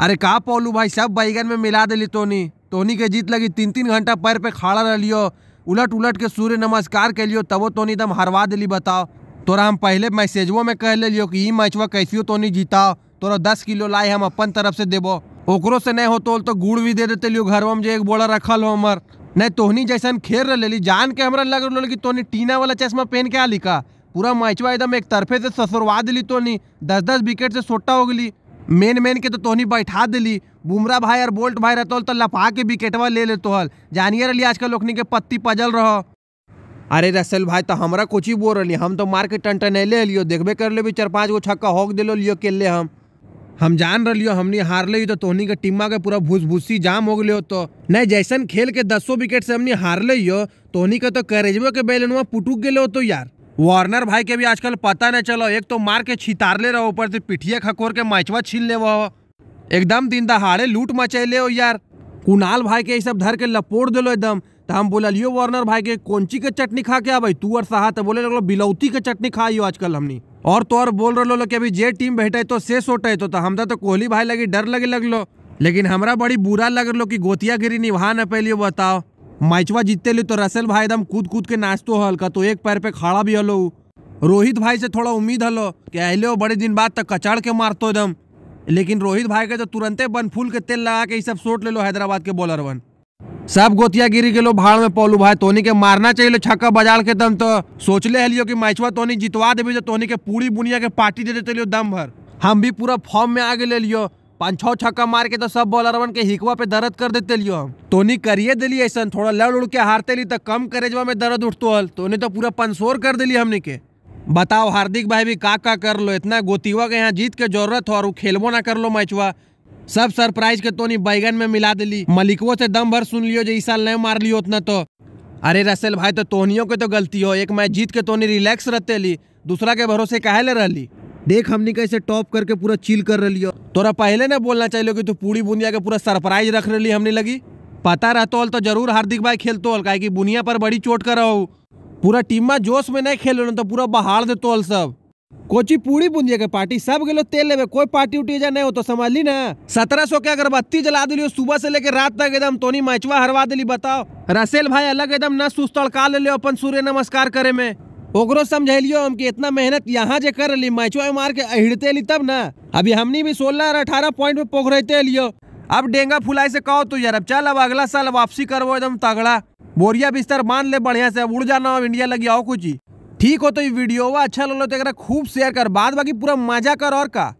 अरे कहा पोलू भाई सब बैगन में मिला दिली तोनी तोनी के जीत लगी तीन तीन घंटा पैर पे खड़ा रहियो उलट उलट के सूर्य नमस्कार लियो तबो तोनी दम हरवा दिली बताओ तोरा हम पहले मैसेजों में कह लियो कि ई मैचवा कैसियो तोनी जीताओ तोरा दस किलो लाए हम अपन तरफ से देबो ओकरो से नहीं हो तो तो गुड़ भी दे देते लियो घर में जो एक बोला रखल हो हमार नहीं तोहनी जैसा खेल रहे ली जान के हमरा लग रहा कि तोनी टीना वाला चश्मा पहन के आ लिखा पूरा मैचवा एकदम एक तरफे से ससुरवा दिली तोनी दस दस विकेट से सोटा हो गली मेन मेन के तो तोहनी बैठा दिली बुमरा भाई और बोल्ट भाई रहते तो लफा के विकेटवा ले लेते हल जानिए रही आजकल लोकनी के पत्ती पजल रह अरे रसल भाई तो कुछ ही बोल रही हम तो मार के टन ले लियो देखबे कर ले भी चार पाँच गो छक्का होक दिलो लियो के ले हम हम जान रलियो हमने हार ले तो तोहनी के टीमा के पूरा भूस भूसी जाम हो गए तो नहीं जैसन खेल के दसों विकेट से हमने हार ले तोहनी के तो करेजबे के बैलनवा पुटुक गए हो तो यार वार्नर भाई के भी आजकल पता नहीं चलो एक तो मार के छितार ले रहो ऊपर से पिठिया खकोर के माचवा छीन ले वो एकदम दिन दहाड़े लूट मचैले हो यार कुणाल भाई के ये सब धर के लपोट दिलो एकदम तो हम लियो वार्नर भाई के कोंची के चटनी खा के भाई तू और सहा तो बोले लगलो बिलौती के चटनी यो आजकल हमनी और तो और बोल रहे कि अभी जे टीम बैठे तो से सोटे तो, तो हम तो, तो कोहली भाई लगी डर लगे लगलो लेकिन हमरा बड़ी बुरा लग रो कि गोतियागिरी निभा न पैलियो बताओ मैचवा जीतते तो रसेल भाई एकदम कूद कूद के नाचतो हल का तो एक पैर पे खड़ा भी हलो रोहित भाई से थोड़ा उम्मीद हलो कि अहले बड़े दिन बाद तक कचाड़ के मारतो एकदम लेकिन रोहित भाई के तो तुरंते बन फूल के तेल लगा के सब सोट ले लो हैदराबाद के बॉलर वन सब गोतिया गिरी गलो भाड़ में पोलू भाई तोनी के मारना चाहिए छक्का बजाल के दम तो सोचले हलियो कि मैचवा तोनी जितवा देवी तो तोनी के पूरी बुनिया के पार्टी दे देते दम भर हम भी पूरा फॉर्म में आगे ले लियो पांच छो छक्का मार के तो सब वन के हिकवा पे दर्द कर देते लियो हम तोनी करिए दिली ऐसा थोड़ा लड़ उड़ के हारते ली तो कम करेजवा में दर्द उठतो हल तोने तो पूरा पंसोर कर दिली हमने के बताओ हार्दिक भाई भी का का कर लो इतना गोतीवा के यहाँ जीत के जरूरत हो और वो खेलबो ना कर लो मैचवा सब सरप्राइज के तोनी बैगन में मिला दिली मलिकवो से दम भर सुन लियो जो इस साल नहीं मार लियो उतना तो अरे रसेल भाई तो तोनियों के तो गलती हो एक मैच जीत के तोनी रिलैक्स रहते ली दूसरा के भरोसे कहे ले रही देख हमने कैसे टॉप करके पूरा चील कर रही हो तोरा पहले ना बोलना चाहिए कि तू पूरी बुनिया के पूरा सरप्राइज रख रही हमने लगी पता रहते तो जरूर हार्दिक भाई खेलतोल काहे कि बुनिया पर बड़ी चोट कर रहा पूरा टीम जोश में नहीं खेल रहे तो पूरा बहाड़ तोल सब कोची पूरी बुंदिया के पार्टी सब गेलो तेल लेवे कोई पार्टी उठी जा नहीं हो तो समझ ली ना सत्रह सौ के अगरबत्ती जला दिली सुबह से लेकर रात तक एकदम तोनी मैचवा हरवा दिली बताओ रसेल भाई अलग एकदम न सुस्त तड़का ले लो अपन सूर्य नमस्कार करे में ओकरो समझलियो हम कि इतना मेहनत यहाँ जे कर ली मैचवा मार के अहिड़ते ली तब ना अभी हमनी भी सोलह और अठारह पॉइंट पे पोखरते लियो अब डेंगा फुलाई से कहो तो यार अब चल अब अगला साल वापसी करवो एकदम तगड़ा बोरिया बिस्तर मान ले बढ़िया से उड़ जाना अब इंडिया लगी आओ कुछ ठीक हो तो ये वीडियो अच्छा लो तो खूब शेयर कर बाद बाकी पूरा मजा कर और का